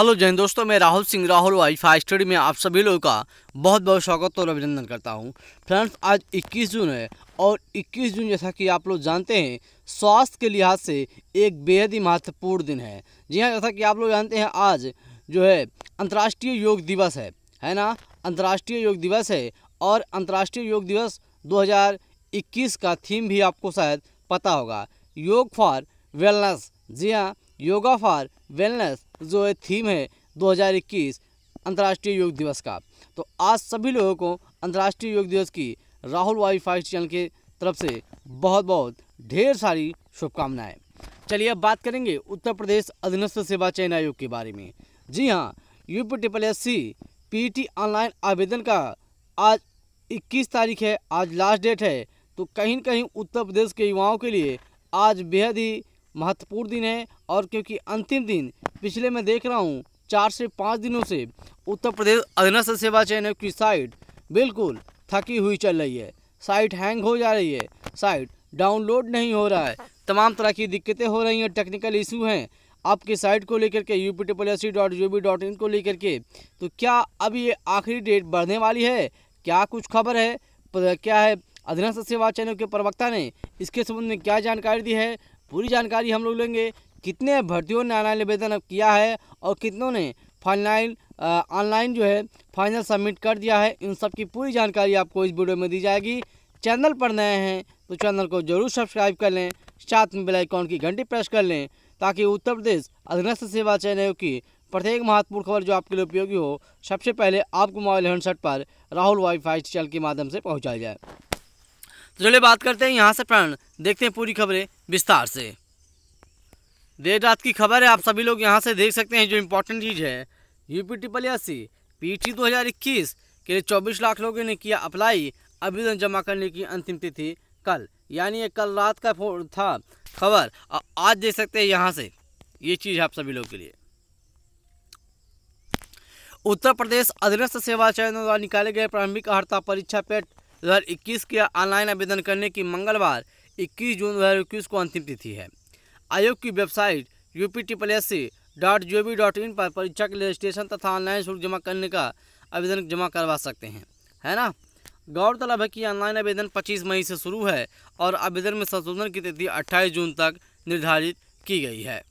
hello जैन दोस्तों मैं Rahul Singh Rahul wifi study में आप सभी लोगों का बहुत बहुत स्वागत और अभिनंदन करता हूं फ्रेंड्स आज 21 जून है और 21 जून जैसा कि आप लोग जानते हैं स्वास्थ्य के लिहाज से एक बेहद ही महत्वपूर्ण दिन है जी हां जैसा कि आप लोग जानते हैं आज जो है अंतर्राष्ट्रीय योग दिवस है है ना अंतर्राष्ट्रीय योग दिवस है और अंतर्राष्ट्रीय योग दिवस दो का थीम भी आपको शायद पता होगा योग फॉर वेलनेस जी हाँ योगा फॉर वेलनेस जो है थीम है 2021 अंतर्राष्ट्रीय योग दिवस का तो आज सभी लोगों को अंतर्राष्ट्रीय योग दिवस की राहुल वाई फाइव चैनल के तरफ से बहुत बहुत ढेर सारी शुभकामनाएं चलिए अब बात करेंगे उत्तर प्रदेश अधीनस्थ सेवा चयन आयोग के बारे में जी हाँ UP triple S C P online आवेदन का आज 21 तारीख है आज लास्ट डेट है तो कहीं कहीं उत्तर प्रदेश के युवाओं के लिए आज बेहद ही महत्वपूर्ण दिन है और क्योंकि अंतिम दिन पिछले मैं देख रहा हूँ चार से पाँच दिनों से उत्तर प्रदेश अधीनस्थ सेवा चयन की साइट बिल्कुल थकी हुई चल रही है साइट हैंग हो जा रही है साइट डाउनलोड नहीं हो रहा है तमाम तरह की दिक्कतें हो रही हैं टेक्निकल इशू हैं आपकी साइट को लेकर के U P S C dot B dot in को लेकर के तो क्या अब ये आखिरी डेट बढ़ने वाली है क्या कुछ खबर है क्या है अधीनस्थ सेवा चयनों के प्रवक्ता ने इसके संबंध में क्या जानकारी दी है पूरी जानकारी हम लोग लेंगे कितने भर्तियों ने ऑनलाइन आवेदन किया है और कितनों ने फाइनलाइन ऑनलाइन जो है फाइनल सबमिट कर दिया है इन सब की पूरी जानकारी आपको इस वीडियो में दी जाएगी चैनल पर नए हैं तो चैनल को जरूर सब्सक्राइब कर लें साथ में बेलाइकॉन की घंटी प्रेस कर लें ताकि उत्तर प्रदेश अधीनस्थ सेवा चयन की प्रत्येक महत्वपूर्ण खबर जो आपके लिए उपयोगी हो सबसे पहले आपको मोबाइल हैंडसेट पर राहुल वाईफाई चैनल के माध्यम से पहुँचाया जाए तो चलिए बात करते हैं यहाँ से प्राण देखते हैं पूरी खबरें विस्तार से देर रात की खबर है आप सभी लोग यहाँ से देख सकते हैं जो इम्पोर्टेंट चीज़ है UP triple S P T दो के लिए चौबीस लाख लोगों ने किया अप्लाई आवेदन जमा करने की अंतिम तिथि कल यानी ये कल रात का था खबर आज देख सकते हैं यहाँ से ये चीज़ है आप सभी लोग के लिए उत्तर प्रदेश अधीनस्थ सेवा चयन द्वारा निकाले गए प्रारंभिक अर्ता परीक्षा पेट दो के ऑनलाइन आवेदन करने की मंगलवार इक्कीस जून दो हज़ार इक्कीस को अंतिम तिथि है आयोग की website U P triple dot G O V dot in पर परीक्षा के लिए रजिस्ट्रेशन तथा ऑनलाइन शुल्क जमा करने का आवेदन जमा करवा सकते हैं है ना गौरतलब है कि ऑनलाइन आवेदन 25 मई से शुरू है और आवेदन में संशोधन की तिथि 28 जून तक निर्धारित की गई है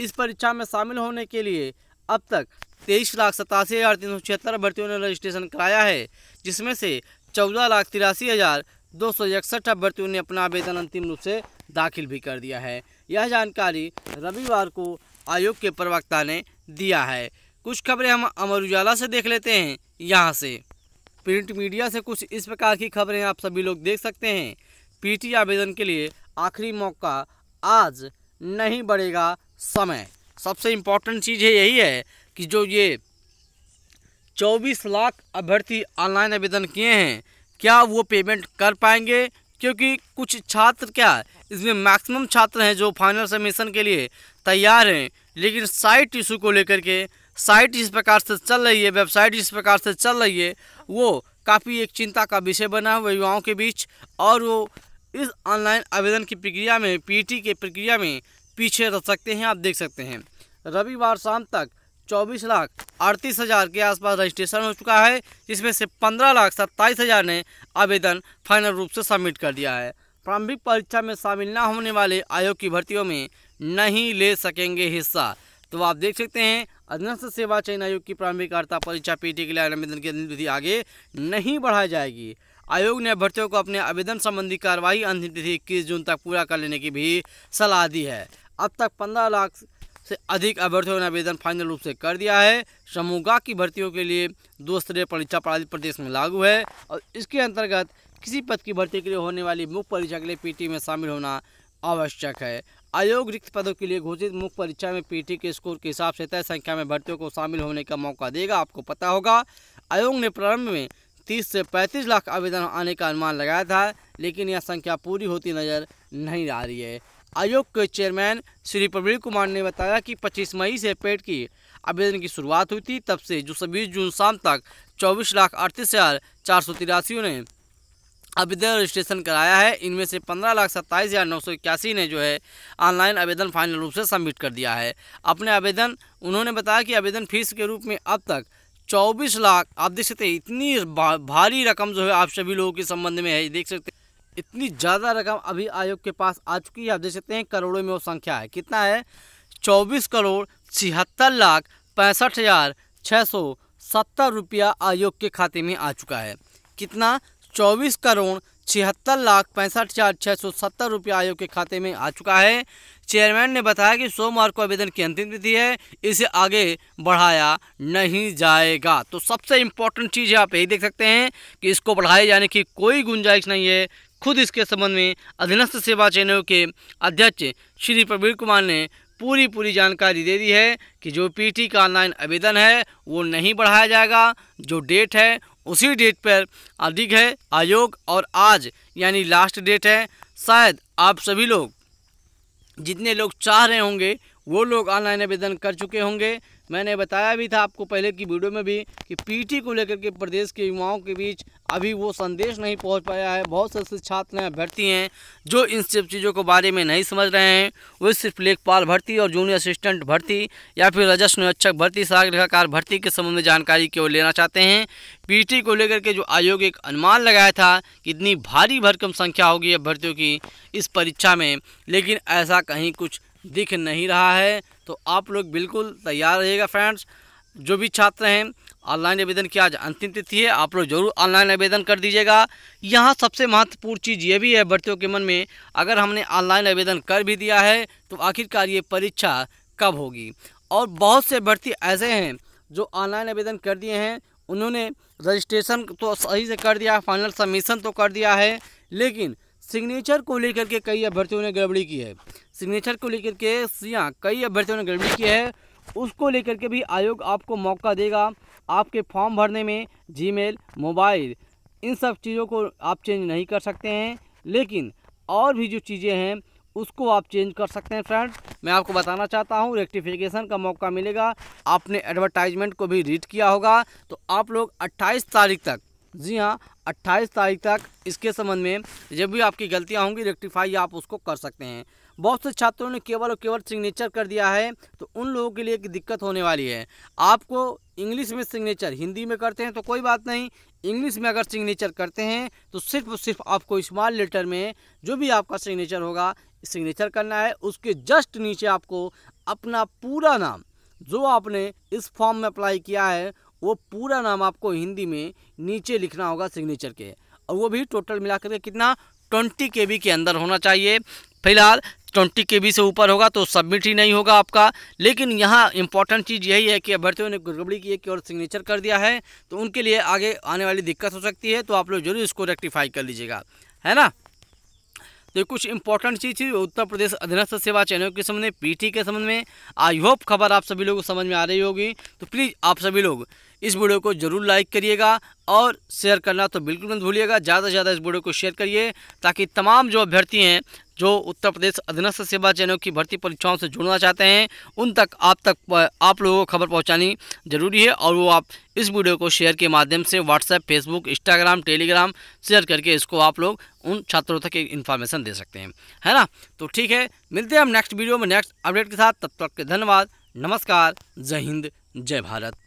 इस परीक्षा में शामिल होने के लिए अब तक तेईस लाख सतासी हज़ार तीन सौ छिहत्तर अभ्यर्थियों ने रजिस्ट्रेशन कराया है जिसमें से चौदह लाख तिरासी हज़ार दो सौ इकसठ अभ्यर्थियों ने अपना आवेदन अंतिम रूप से दाखिल भी कर दिया है यह जानकारी रविवार को आयोग के प्रवक्ता ने दिया है कुछ खबरें हम अमर उजाला से देख लेते हैं यहाँ से प्रिंट मीडिया से कुछ इस प्रकार की खबरें आप सभी लोग देख सकते हैं पीटी आवेदन के लिए आखिरी मौका आज नहीं बढ़ेगा समय सबसे इम्पोर्टेंट चीज़ है यही है कि जो ये 24 लाख अभ्यर्थी ऑनलाइन आवेदन किए हैं क्या वो पेमेंट कर पाएंगे क्योंकि कुछ छात्र क्या इसमें मैक्सिमम छात्र हैं जो फाइनल सबमिशन के लिए तैयार हैं लेकिन साइट इशू को लेकर के साइट जिस प्रकार से चल रही है वेबसाइट जिस प्रकार से चल रही है वो काफ़ी एक चिंता का विषय बना हुआ युवाओं के बीच और वो इस ऑनलाइन आवेदन की प्रक्रिया में पीटी के प्रक्रिया में पीछे रह सकते हैं आप देख सकते हैं रविवार शाम तक चौबीस लाख अड़तीस हज़ार के आसपास रजिस्ट्रेशन हो चुका है जिसमें से पंद्रह लाख सत्ताईस हज़ार ने आवेदन फाइनल रूप से सबमिट कर दिया है प्रारंभिक परीक्षा में शामिल न होने वाले आयोग की भर्तियों में नहीं ले सकेंगे हिस्सा तो आप देख सकते हैं अधीनस्थ सेवा चयन आयोग की प्रारंभिकता परीक्षा पीटी के लिए आवेदन की तिथि आगे नहीं बढ़ाई जाएगी आयोग ने अभ्यर्थियों को अपने आवेदन संबंधी कार्रवाई अंतिम तिथि इक्कीस जून तक पूरा कर लेने की भी सलाह दी है अब तक पंद्रह लाख से अधिक अभ्यर्थियों ने आवेदन फाइनल रूप से कर दिया है समूह की भर्तियों के लिए दो स्तरीय परीक्षा प्रणाली प्रदेश में लागू है और इसके अंतर्गत किसी पद की भर्ती के लिए होने वाली मुख्य परीक्षा के लिए पीटी में शामिल होना आवश्यक है आयोग रिक्त पदों के लिए घोषित मुख्य परीक्षा में पीटी के स्कोर के हिसाब से तय संख्या में भर्तियों को शामिल होने का मौका देगा आपको पता होगा आयोग ने प्रारंभ में 30 से 35 लाख आवेदन आने का अनुमान लगाया था लेकिन यह संख्या पूरी होती नज़र नहीं आ रही है आयोग के चेयरमैन श्री प्रवीण कुमार ने बताया कि 25 मई से पेट की आवेदन की शुरुआत हुई थी तब से जो छब्बीस जून शाम तक चौबीस लाख अड़तीस हज़ार चार सौ तिरासी ने आवेदन रजिस्ट्रेशन कराया है इनमें से पंद्रह लाख सत्ताईस हज़ार नौ सौ इक्यासी ने जो है ऑनलाइन आवेदन फाइनल रूप से सबमिट कर दिया है अपने आवेदन उन्होंने बताया कि आवेदन फीस के रूप में अब तक चौबीस लाख आप देख सकते हैं इतनी भारी रकम जो है आप सभी लोगों के संबंध में है देख सकते हैं इतनी ज़्यादा रकम अभी आयोग के पास आ चुकी है आप देख सकते हैं करोड़ों में वो संख्या है कितना है चौबीस करोड़ छिहत्तर लाख पैंसठ हज़ार छः सौ सत्तर रुपया आयोग के खाते में आ चुका है कितना चौबीस करोड़ छिहत्तर लाख पैंसठ हज़ार छः सौ सत्तर रुपया आयोग के खाते में आ चुका है चेयरमैन ने बताया कि सोमवार को आवेदन की अंतिम तिथि है इसे आगे बढ़ाया नहीं जाएगा तो सबसे इम्पोर्टेंट चीज़ आप यही देख सकते हैं कि इसको बढ़ाए जाने की कोई गुंजाइश नहीं है खुद इसके संबंध में अधीनस्थ सेवा चयनों के अध्यक्ष श्री प्रवीण कुमार ने पूरी पूरी जानकारी दे दी है कि जो पीटी का ऑनलाइन आवेदन है वो नहीं बढ़ाया जाएगा जो डेट है उसी डेट पर अधिक है आयोग और आज यानी लास्ट डेट है शायद आप सभी लोग जितने लोग चाह रहे होंगे वो लोग ऑनलाइन आवेदन कर चुके होंगे मैंने बताया भी था आपको पहले की वीडियो में भी कि पीटी को लेकर के प्रदेश के युवाओं के बीच अभी वो संदेश नहीं पहुंच पाया है बहुत से ऐसे छात्र हैं भर्ती हैं जो इन सब चीज़ों के बारे में नहीं समझ रहे हैं वो सिर्फ लेखपाल भर्ती और जूनियर असिस्टेंट भर्ती या फिर रजस्व निरीक्षक भर्ती लेखाकार भर्ती के संबंध में जानकारी केवल लेना चाहते हैं पीटी को लेकर के जो आयोग एक अनुमान लगाया था कि इतनी भारी भरकम संख्या होगी अभ्यर्थियों की इस परीक्षा में लेकिन ऐसा कहीं कुछ दिख नहीं रहा है तो आप लोग बिल्कुल तैयार रहिएगा फ्रेंड्स जो भी छात्र हैं ऑनलाइन आवेदन की आज अंतिम तिथि है आप लोग जरूर ऑनलाइन आवेदन कर दीजिएगा यहाँ सबसे महत्वपूर्ण चीज़ ये भी है भर्तियों के मन में अगर हमने ऑनलाइन आवेदन कर भी दिया है तो आखिरकार ये परीक्षा कब होगी और बहुत से भर्ती ऐसे हैं जो ऑनलाइन आवेदन कर दिए हैं उन्होंने रजिस्ट्रेशन तो सही से कर दिया फाइनल सबमिशन तो कर दिया है लेकिन सिग्नेचर को लेकर के कई अभ्यर्थियों ने गड़बड़ी की है सिग्नेचर को लेकर के यहाँ कई अभ्यर्थियों ने गड़बड़ी की है उसको लेकर के भी आयोग आपको मौका देगा आपके फॉर्म भरने में जीमेल मोबाइल इन सब चीज़ों को आप चेंज नहीं कर सकते हैं लेकिन और भी जो चीज़ें हैं उसको आप चेंज कर सकते हैं फ्रेंड मैं आपको बताना चाहता हूँ रेक्टिफिकेशन का मौका मिलेगा आपने एडवर्टाइजमेंट को भी रीड किया होगा तो आप लोग 28 तारीख तक जी हाँ 28 तारीख तक इसके संबंध में जब भी आपकी गलतियाँ होंगी रेक्टिफाई आप उसको कर सकते हैं बहुत से छात्रों ने केवल और केवल सिग्नेचर कर दिया है तो उन लोगों के लिए एक दिक्कत होने वाली है आपको इंग्लिश में सिग्नेचर हिंदी में करते हैं तो कोई बात नहीं इंग्लिश में अगर सिग्नेचर करते हैं तो सिर्फ और सिर्फ आपको स्मॉल लेटर में जो भी आपका सिग्नेचर होगा सिग्नेचर करना है उसके जस्ट नीचे आपको अपना पूरा नाम जो आपने इस फॉर्म में अप्लाई किया है वो पूरा नाम आपको हिंदी में नीचे लिखना होगा सिग्नेचर के और वो भी टोटल मिला करके कितना ट्वेंटी के के अंदर होना चाहिए फिलहाल ट्वेंटी के से ऊपर होगा तो सबमिट ही नहीं होगा आपका लेकिन यहाँ इंपॉर्टेंट चीज़ यही है कि अभ्यर्थियों ने गड़बड़ी की है कि और सिग्नेचर कर दिया है तो उनके लिए आगे आने वाली दिक्कत हो सकती है तो आप लोग जरूर इसको रेक्टिफाई कर लीजिएगा है ना तो कुछ इंपॉर्टेंट चीज़ थी उत्तर प्रदेश अधीनस्थ सेवा चयनों के संबंध में पीटी के संबंध में आई होप खबर आप सभी लोगों को समझ में आ रही होगी तो प्लीज़ आप सभी लोग इस वीडियो को ज़रूर लाइक करिएगा और शेयर करना तो बिल्कुल मत भूलिएगा ज़्यादा से ज़्यादा इस वीडियो को शेयर करिए ताकि तमाम जो अभ्यर्थी हैं जो उत्तर प्रदेश अधीनस्थ सेवा चयनों की भर्ती परीक्षाओं से जुड़ना चाहते हैं उन तक आप तक आप लोगों को खबर पहुंचानी जरूरी है और वो आप इस वीडियो को शेयर के माध्यम से WhatsApp Facebook Instagram Telegram share करके इसको आप लोग उन छात्रों तक एक इन्फॉर्मेशन दे सकते हैं है ना तो ठीक है मिलते हैं हम नेक्स्ट वीडियो में नेक्स्ट अपडेट के साथ तब तक के धन्यवाद नमस्कार जय हिंद जय भारत